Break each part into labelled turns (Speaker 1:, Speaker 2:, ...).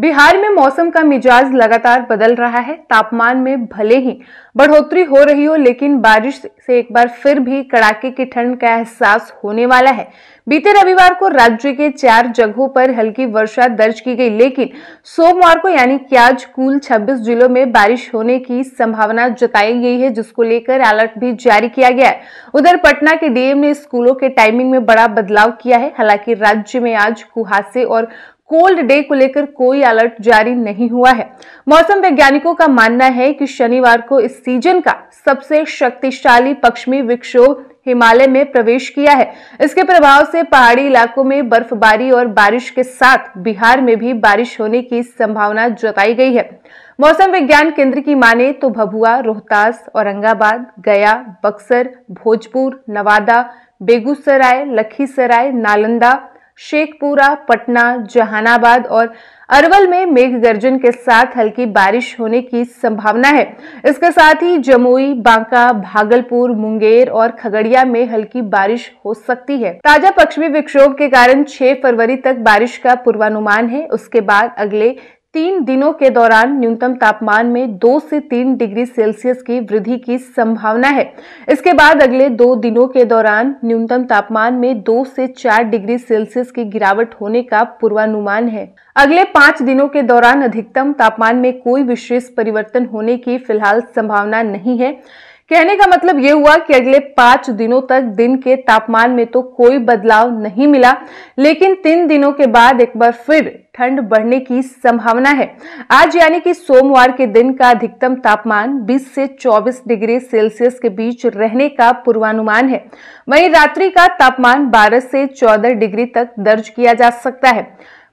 Speaker 1: बिहार में मौसम का मिजाज लगातार बदल रहा है तापमान में भले ही बढ़ोतरी हो रही हो लेकिन बारिश से एक बार फिर भी कड़ाके की ठंड का एहसास होने वाला है बीते रविवार को राज्य के चार जगहों पर हल्की वर्षा दर्ज की गई लेकिन सोमवार को यानी कि आज कुल 26 जिलों में बारिश होने की संभावना जताई गई है जिसको लेकर अलर्ट भी जारी किया गया है उधर पटना के डीएम ने स्कूलों के टाइमिंग में बड़ा बदलाव किया है हालांकि राज्य में आज कुहासे और कोल्ड डे को लेकर कोई अलर्ट जारी नहीं हुआ है मौसम वैज्ञानिकों का मानना है कि शनिवार को इस सीजन का सबसे शक्तिशाली पश्चिमी विक्षोभ हिमालय में प्रवेश किया है इसके प्रभाव से पहाड़ी इलाकों में बर्फबारी और बारिश के साथ बिहार में भी बारिश होने की संभावना जताई गई है मौसम विज्ञान केंद्र की माने तो भभुआ रोहतास औरंगाबाद गया बक्सर भोजपुर नवादा बेगूसराय लखीसराय नालंदा शेखपुरा पटना जहानाबाद और अरवल में मेघ गर्जन के साथ हल्की बारिश होने की संभावना है इसके साथ ही जमुई बांका भागलपुर मुंगेर और खगड़िया में हल्की बारिश हो सकती है ताजा पश्चिमी विक्षोभ के कारण 6 फरवरी तक बारिश का पूर्वानुमान है उसके बाद अगले तीन दिनों के दौरान न्यूनतम तापमान में दो से तीन डिग्री सेल्सियस की वृद्धि की संभावना है इसके बाद अगले दो दिनों के दौरान न्यूनतम तापमान में दो से चार डिग्री सेल्सियस की गिरावट होने का पूर्वानुमान है अगले पांच दिनों के दौरान अधिकतम तापमान में कोई विशेष परिवर्तन होने की फिलहाल संभावना नहीं है कहने का मतलब ये हुआ कि अगले पांच दिनों तक दिन के तापमान में तो कोई बदलाव नहीं मिला लेकिन तीन दिनों के बाद एक बार फिर ठंड बढ़ने की संभावना है आज यानी कि सोमवार के दिन का अधिकतम तापमान 20 से 24 डिग्री सेल्सियस के बीच रहने का पूर्वानुमान है वहीं रात्रि का तापमान 12 से 14 डिग्री तक दर्ज किया जा सकता है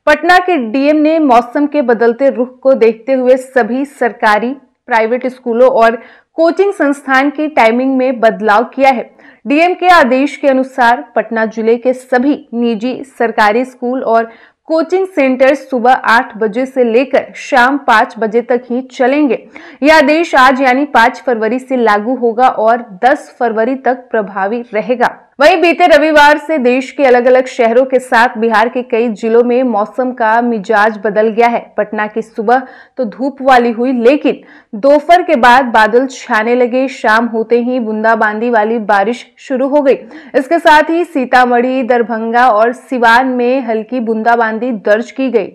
Speaker 1: पटना के डीएम ने मौसम के बदलते रुख को देखते हुए सभी सरकारी प्राइवेट स्कूलों और कोचिंग संस्थान की टाइमिंग में बदलाव किया है डीएम के आदेश के अनुसार पटना जिले के सभी निजी सरकारी स्कूल और कोचिंग सेंटर सुबह आठ बजे से लेकर शाम पांच बजे तक ही चलेंगे यह आदेश आज यानी पांच फरवरी से लागू होगा और दस फरवरी तक प्रभावी रहेगा वहीं बीते रविवार से देश के अलग अलग शहरों के साथ बिहार के कई जिलों में मौसम का मिजाज बदल गया है पटना की सुबह तो धूप वाली हुई लेकिन दोपहर के बाद बादल छाने लगे शाम होते ही बूंदाबांदी वाली बारिश शुरू हो गई इसके साथ ही सीतामढ़ी दरभंगा और सिवान में हल्की बूंदाबांदी दर्ज की गई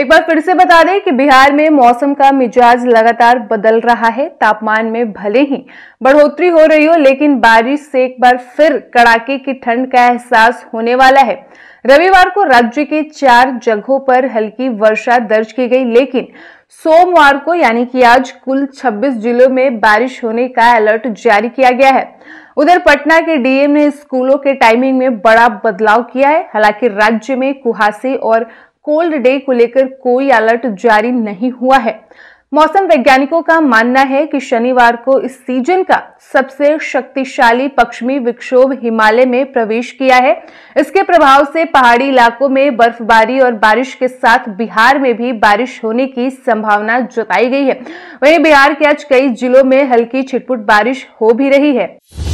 Speaker 1: एक बार फिर से बता दें कि बिहार में मौसम का मिजाज लगातार बदल रहा है तापमान में भले ही बढ़ोतरी हो रही हो लेकिन बारिश से एक बार फिर कड़ाके की ठंड का एहसास होने वाला है रविवार को राज्य के चार जगहों पर हल्की वर्षा दर्ज की गई लेकिन सोमवार को यानी कि आज कुल 26 जिलों में बारिश होने का अलर्ट जारी किया गया है उधर पटना के डीएम ने स्कूलों के टाइमिंग में बड़ा बदलाव किया है हालांकि राज्य में कुहासे और कोल्ड डे को लेकर कोई अलर्ट जारी नहीं हुआ है मौसम वैज्ञानिकों का मानना है कि शनिवार को इस सीजन का सबसे शक्तिशाली पश्चिमी विक्षोभ हिमालय में प्रवेश किया है इसके प्रभाव से पहाड़ी इलाकों में बर्फबारी और बारिश के साथ बिहार में भी बारिश होने की संभावना जताई गई है वहीं बिहार के आज कई जिलों में हल्की छिटपुट बारिश हो भी रही है